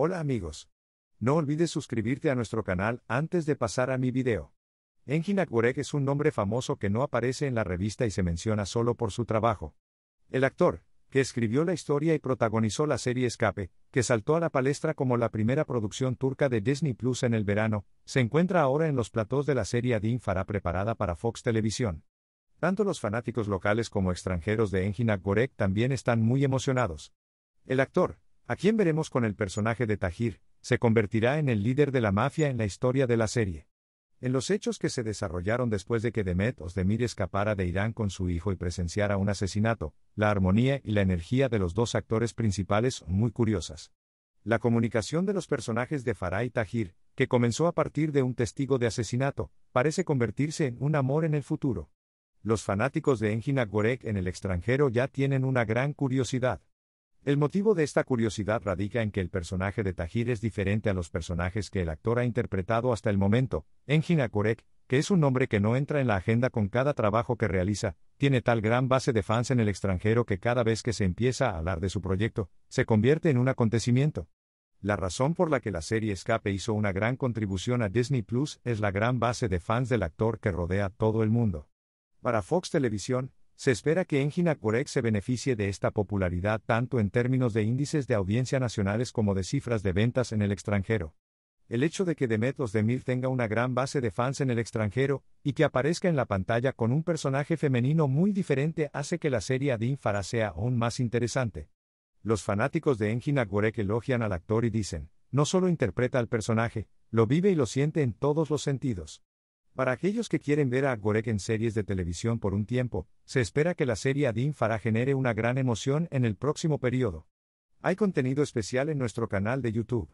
Hola amigos. No olvides suscribirte a nuestro canal antes de pasar a mi video. Engin Akborek es un nombre famoso que no aparece en la revista y se menciona solo por su trabajo. El actor, que escribió la historia y protagonizó la serie Escape, que saltó a la palestra como la primera producción turca de Disney Plus en el verano, se encuentra ahora en los platós de la serie Adin Farah preparada para Fox Televisión. Tanto los fanáticos locales como extranjeros de Engin Akborek también están muy emocionados. El actor, a quien veremos con el personaje de Tahir, se convertirá en el líder de la mafia en la historia de la serie. En los hechos que se desarrollaron después de que Demet Ozdemir escapara de Irán con su hijo y presenciara un asesinato, la armonía y la energía de los dos actores principales son muy curiosas. La comunicación de los personajes de Farah y Tahir, que comenzó a partir de un testigo de asesinato, parece convertirse en un amor en el futuro. Los fanáticos de Engin Gorek en el extranjero ya tienen una gran curiosidad. El motivo de esta curiosidad radica en que el personaje de Tajir es diferente a los personajes que el actor ha interpretado hasta el momento. Engin Akurek, que es un hombre que no entra en la agenda con cada trabajo que realiza, tiene tal gran base de fans en el extranjero que cada vez que se empieza a hablar de su proyecto, se convierte en un acontecimiento. La razón por la que la serie Escape hizo una gran contribución a Disney Plus es la gran base de fans del actor que rodea todo el mundo. Para Fox Televisión, se espera que Engina Aquarex se beneficie de esta popularidad tanto en términos de índices de audiencia nacionales como de cifras de ventas en el extranjero. El hecho de que de Demir tenga una gran base de fans en el extranjero, y que aparezca en la pantalla con un personaje femenino muy diferente hace que la serie Adin Farah sea aún más interesante. Los fanáticos de Engina Gorek elogian al actor y dicen, no solo interpreta al personaje, lo vive y lo siente en todos los sentidos. Para aquellos que quieren ver a Gorek en series de televisión por un tiempo, se espera que la serie Adin genere una gran emoción en el próximo periodo. Hay contenido especial en nuestro canal de YouTube.